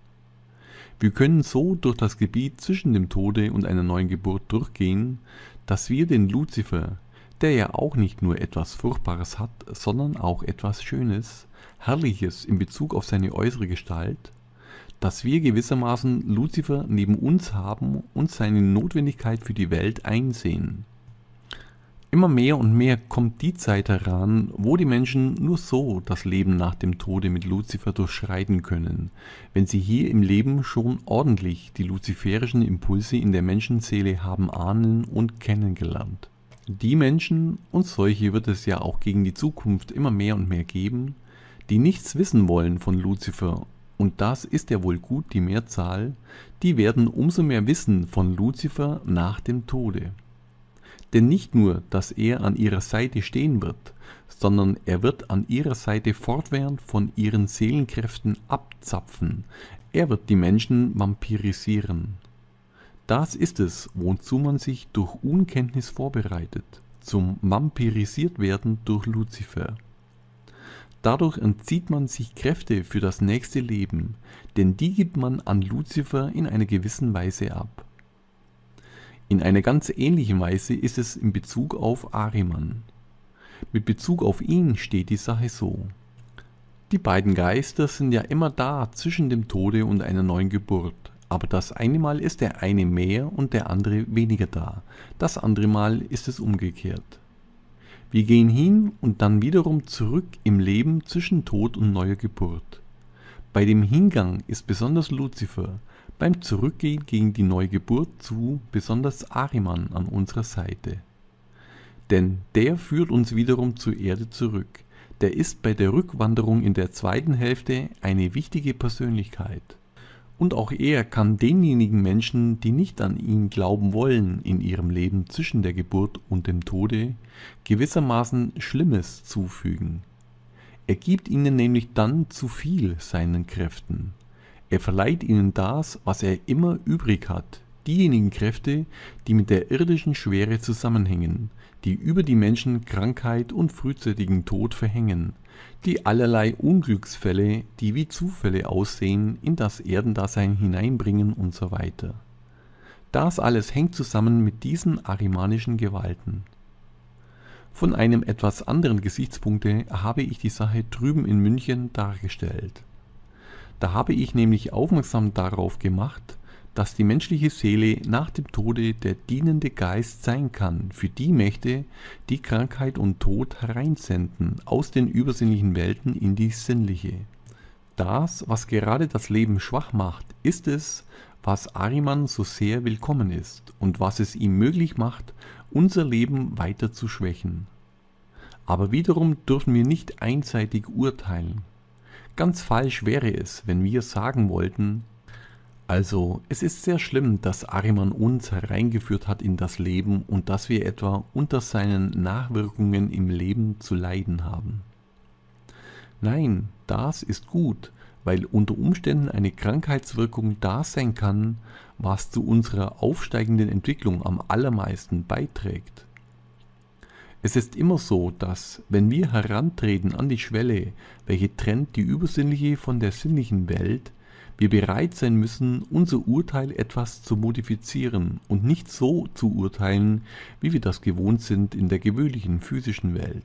Wir können so durch das Gebiet zwischen dem Tode und einer neuen Geburt durchgehen, dass wir den Luzifer, der ja auch nicht nur etwas Furchtbares hat, sondern auch etwas Schönes, Herrliches in Bezug auf seine äußere Gestalt, dass wir gewissermaßen Lucifer neben uns haben und seine Notwendigkeit für die Welt einsehen. Immer mehr und mehr kommt die Zeit heran, wo die Menschen nur so das Leben nach dem Tode mit Lucifer durchschreiten können, wenn sie hier im Leben schon ordentlich die luziferischen Impulse in der Menschenseele haben ahnen und kennengelernt. Die Menschen, und solche wird es ja auch gegen die Zukunft immer mehr und mehr geben, die nichts wissen wollen von Lucifer und das ist ja wohl gut die Mehrzahl, die werden umso mehr wissen von Luzifer nach dem Tode. Denn nicht nur, dass er an ihrer Seite stehen wird, sondern er wird an ihrer Seite fortwährend von ihren Seelenkräften abzapfen, er wird die Menschen vampirisieren. Das ist es, wozu man sich durch Unkenntnis vorbereitet, zum Vampirisiert werden durch Luzifer. Dadurch entzieht man sich Kräfte für das nächste Leben, denn die gibt man an Luzifer in einer gewissen Weise ab. In einer ganz ähnlichen Weise ist es in Bezug auf Ariman. Mit Bezug auf ihn steht die Sache so. Die beiden Geister sind ja immer da zwischen dem Tode und einer neuen Geburt, aber das eine Mal ist der eine mehr und der andere weniger da, das andere Mal ist es umgekehrt. Wir gehen hin und dann wiederum zurück im Leben zwischen Tod und neuer Geburt. Bei dem Hingang ist besonders Luzifer, beim Zurückgehen gegen die Neugeburt zu besonders Ariman an unserer Seite. Denn der führt uns wiederum zur Erde zurück, der ist bei der Rückwanderung in der zweiten Hälfte eine wichtige Persönlichkeit. Und auch er kann denjenigen Menschen, die nicht an ihn glauben wollen, in ihrem Leben zwischen der Geburt und dem Tode gewissermaßen Schlimmes zufügen. Er gibt ihnen nämlich dann zu viel seinen Kräften. Er verleiht ihnen das, was er immer übrig hat, diejenigen Kräfte, die mit der irdischen Schwere zusammenhängen, die über die Menschen Krankheit und frühzeitigen Tod verhängen, die allerlei Unglücksfälle, die wie Zufälle aussehen, in das Erdendasein hineinbringen und so weiter. Das alles hängt zusammen mit diesen arimanischen Gewalten. Von einem etwas anderen Gesichtspunkte habe ich die Sache drüben in München dargestellt. Da habe ich nämlich aufmerksam darauf gemacht, dass die menschliche Seele nach dem Tode der dienende Geist sein kann für die Mächte, die Krankheit und Tod hereinsenden aus den übersinnlichen Welten in die sinnliche. Das, was gerade das Leben schwach macht, ist es, was Ariman so sehr willkommen ist und was es ihm möglich macht, unser Leben weiter zu schwächen. Aber wiederum dürfen wir nicht einseitig urteilen. Ganz falsch wäre es, wenn wir sagen wollten, also, es ist sehr schlimm, dass Ariman uns hereingeführt hat in das Leben und dass wir etwa unter seinen Nachwirkungen im Leben zu leiden haben. Nein, das ist gut, weil unter Umständen eine Krankheitswirkung da sein kann, was zu unserer aufsteigenden Entwicklung am allermeisten beiträgt. Es ist immer so, dass, wenn wir herantreten an die Schwelle, welche trennt die übersinnliche von der sinnlichen Welt, wir bereit sein müssen, unser Urteil etwas zu modifizieren und nicht so zu urteilen, wie wir das gewohnt sind in der gewöhnlichen physischen Welt.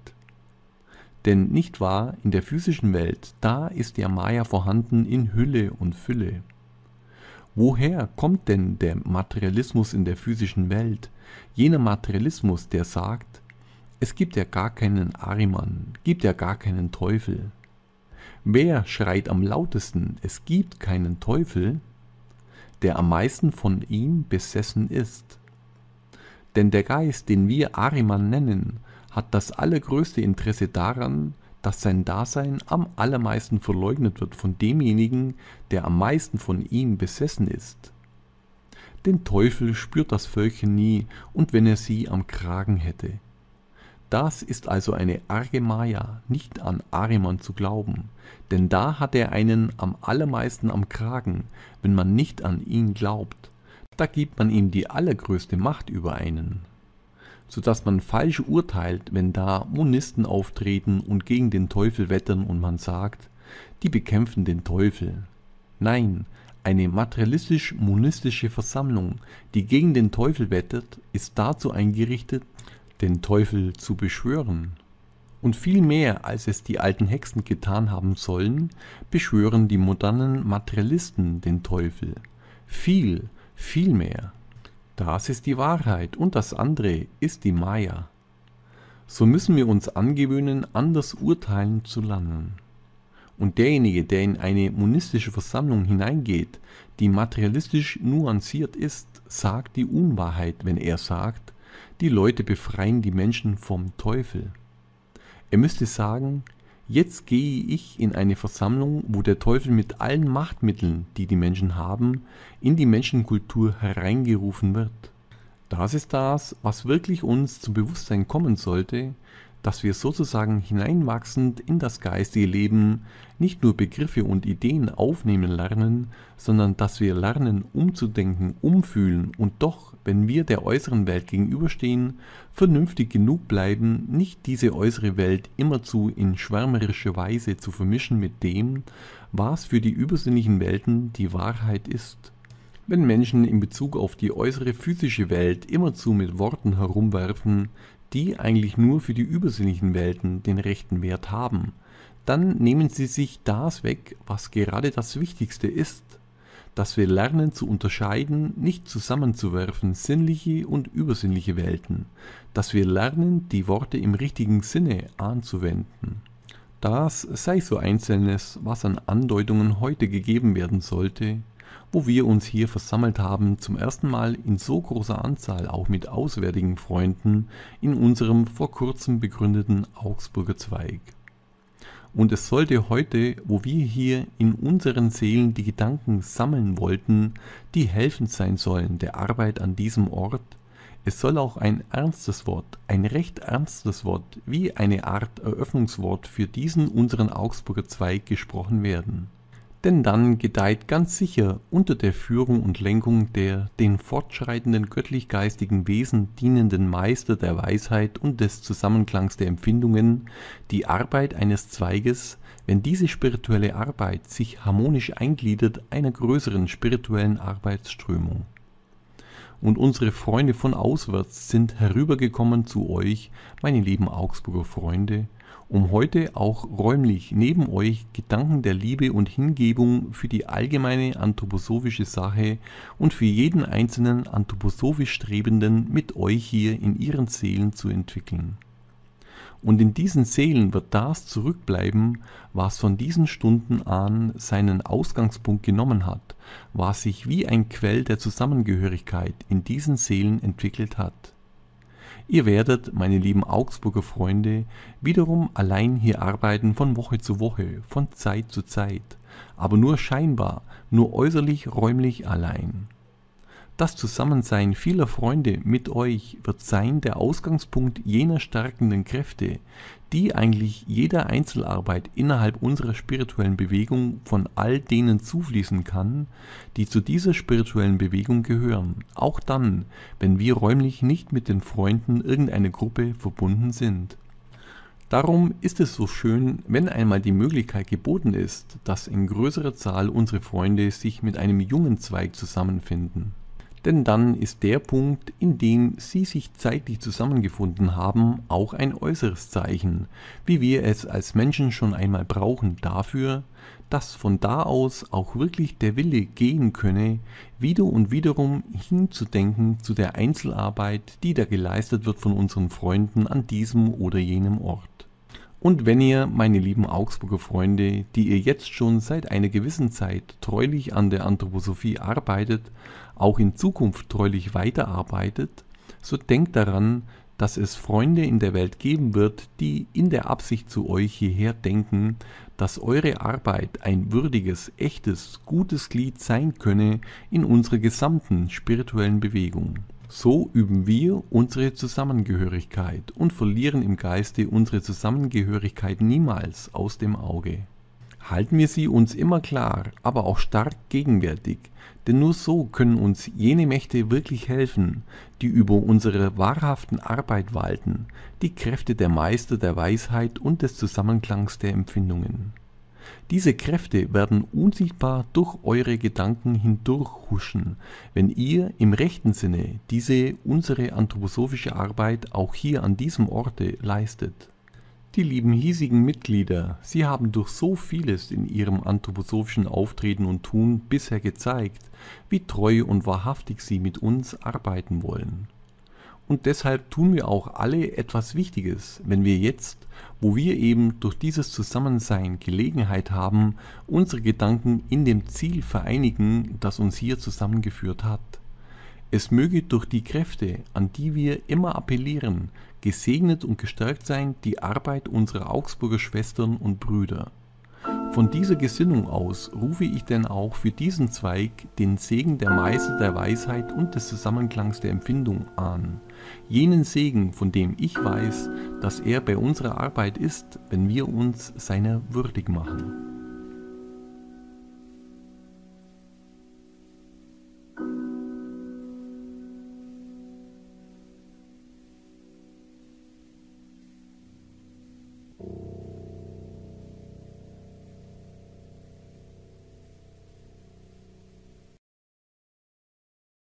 Denn nicht wahr, in der physischen Welt, da ist der Maya vorhanden in Hülle und Fülle. Woher kommt denn der Materialismus in der physischen Welt, jener Materialismus, der sagt, es gibt ja gar keinen Ariman, gibt ja gar keinen Teufel, Wer schreit am lautesten, es gibt keinen Teufel, der am meisten von ihm besessen ist. Denn der Geist, den wir Ariman nennen, hat das allergrößte Interesse daran, dass sein Dasein am allermeisten verleugnet wird von demjenigen, der am meisten von ihm besessen ist. Den Teufel spürt das Völkchen nie, und wenn er sie am Kragen hätte, das ist also eine arge Maya, nicht an Ahriman zu glauben, denn da hat er einen am allermeisten am Kragen, wenn man nicht an ihn glaubt. Da gibt man ihm die allergrößte Macht über einen, so dass man falsch urteilt, wenn da Monisten auftreten und gegen den Teufel wettern und man sagt, die bekämpfen den Teufel. Nein, eine materialistisch-monistische Versammlung, die gegen den Teufel wettert, ist dazu eingerichtet, den Teufel zu beschwören. Und viel mehr, als es die alten Hexen getan haben sollen, beschwören die modernen Materialisten den Teufel. Viel, viel mehr. Das ist die Wahrheit und das andere ist die Maya. So müssen wir uns angewöhnen, anders urteilen zu lernen. Und derjenige, der in eine monistische Versammlung hineingeht, die materialistisch nuanciert ist, sagt die Unwahrheit, wenn er sagt, die Leute befreien die Menschen vom Teufel. Er müsste sagen, jetzt gehe ich in eine Versammlung, wo der Teufel mit allen Machtmitteln, die die Menschen haben, in die Menschenkultur hereingerufen wird. Das ist das, was wirklich uns zum Bewusstsein kommen sollte, dass wir sozusagen hineinwachsend in das geistige Leben nicht nur Begriffe und Ideen aufnehmen lernen, sondern dass wir lernen umzudenken, umfühlen und doch wenn wir der äußeren Welt gegenüberstehen, vernünftig genug bleiben, nicht diese äußere Welt immerzu in schwärmerische Weise zu vermischen mit dem, was für die übersinnlichen Welten die Wahrheit ist. Wenn Menschen in Bezug auf die äußere physische Welt immerzu mit Worten herumwerfen, die eigentlich nur für die übersinnlichen Welten den rechten Wert haben, dann nehmen sie sich das weg, was gerade das Wichtigste ist, dass wir lernen zu unterscheiden, nicht zusammenzuwerfen sinnliche und übersinnliche Welten, dass wir lernen, die Worte im richtigen Sinne anzuwenden. Das sei so einzelnes, was an Andeutungen heute gegeben werden sollte, wo wir uns hier versammelt haben, zum ersten Mal in so großer Anzahl auch mit auswärtigen Freunden in unserem vor kurzem begründeten Augsburger Zweig. Und es sollte heute, wo wir hier in unseren Seelen die Gedanken sammeln wollten, die helfend sein sollen der Arbeit an diesem Ort, es soll auch ein ernstes Wort, ein recht ernstes Wort, wie eine Art Eröffnungswort für diesen unseren Augsburger Zweig gesprochen werden denn dann gedeiht ganz sicher unter der Führung und Lenkung der den fortschreitenden göttlich-geistigen Wesen dienenden Meister der Weisheit und des Zusammenklangs der Empfindungen die Arbeit eines Zweiges, wenn diese spirituelle Arbeit sich harmonisch eingliedert einer größeren spirituellen Arbeitsströmung und unsere Freunde von auswärts sind herübergekommen zu euch, meine lieben Augsburger Freunde, um heute auch räumlich neben euch Gedanken der Liebe und Hingebung für die allgemeine anthroposophische Sache und für jeden einzelnen anthroposophisch Strebenden mit euch hier in ihren Seelen zu entwickeln. Und in diesen Seelen wird das zurückbleiben, was von diesen Stunden an seinen Ausgangspunkt genommen hat, was sich wie ein Quell der Zusammengehörigkeit in diesen Seelen entwickelt hat. Ihr werdet, meine lieben Augsburger Freunde, wiederum allein hier arbeiten von Woche zu Woche, von Zeit zu Zeit, aber nur scheinbar, nur äußerlich räumlich allein. Das Zusammensein vieler Freunde mit euch wird sein der Ausgangspunkt jener stärkenden Kräfte, die eigentlich jeder Einzelarbeit innerhalb unserer spirituellen Bewegung von all denen zufließen kann, die zu dieser spirituellen Bewegung gehören, auch dann, wenn wir räumlich nicht mit den Freunden irgendeiner Gruppe verbunden sind. Darum ist es so schön, wenn einmal die Möglichkeit geboten ist, dass in größerer Zahl unsere Freunde sich mit einem jungen Zweig zusammenfinden denn dann ist der Punkt, in dem sie sich zeitlich zusammengefunden haben, auch ein äußeres Zeichen, wie wir es als Menschen schon einmal brauchen dafür, dass von da aus auch wirklich der Wille gehen könne, wieder und wiederum hinzudenken zu der Einzelarbeit, die da geleistet wird von unseren Freunden an diesem oder jenem Ort. Und wenn ihr, meine lieben Augsburger Freunde, die ihr jetzt schon seit einer gewissen Zeit treulich an der Anthroposophie arbeitet, auch in Zukunft treulich weiterarbeitet, so denkt daran, dass es Freunde in der Welt geben wird, die in der Absicht zu euch hierher denken, dass eure Arbeit ein würdiges, echtes, gutes Glied sein könne in unserer gesamten spirituellen Bewegung. So üben wir unsere Zusammengehörigkeit und verlieren im Geiste unsere Zusammengehörigkeit niemals aus dem Auge halten wir sie uns immer klar, aber auch stark gegenwärtig, denn nur so können uns jene Mächte wirklich helfen, die über unsere wahrhaften Arbeit walten, die Kräfte der Meister der Weisheit und des Zusammenklangs der Empfindungen. Diese Kräfte werden unsichtbar durch eure Gedanken hindurchhuschen, wenn ihr im rechten Sinne diese unsere anthroposophische Arbeit auch hier an diesem Orte leistet. Die lieben hiesigen Mitglieder, Sie haben durch so vieles in Ihrem anthroposophischen Auftreten und Tun bisher gezeigt, wie treu und wahrhaftig Sie mit uns arbeiten wollen. Und deshalb tun wir auch alle etwas Wichtiges, wenn wir jetzt, wo wir eben durch dieses Zusammensein Gelegenheit haben, unsere Gedanken in dem Ziel vereinigen, das uns hier zusammengeführt hat. Es möge durch die Kräfte, an die wir immer appellieren, Gesegnet und gestärkt sein die Arbeit unserer Augsburger Schwestern und Brüder. Von dieser Gesinnung aus rufe ich denn auch für diesen Zweig den Segen der Meister der Weisheit und des Zusammenklangs der Empfindung an, jenen Segen, von dem ich weiß, dass er bei unserer Arbeit ist, wenn wir uns seiner würdig machen.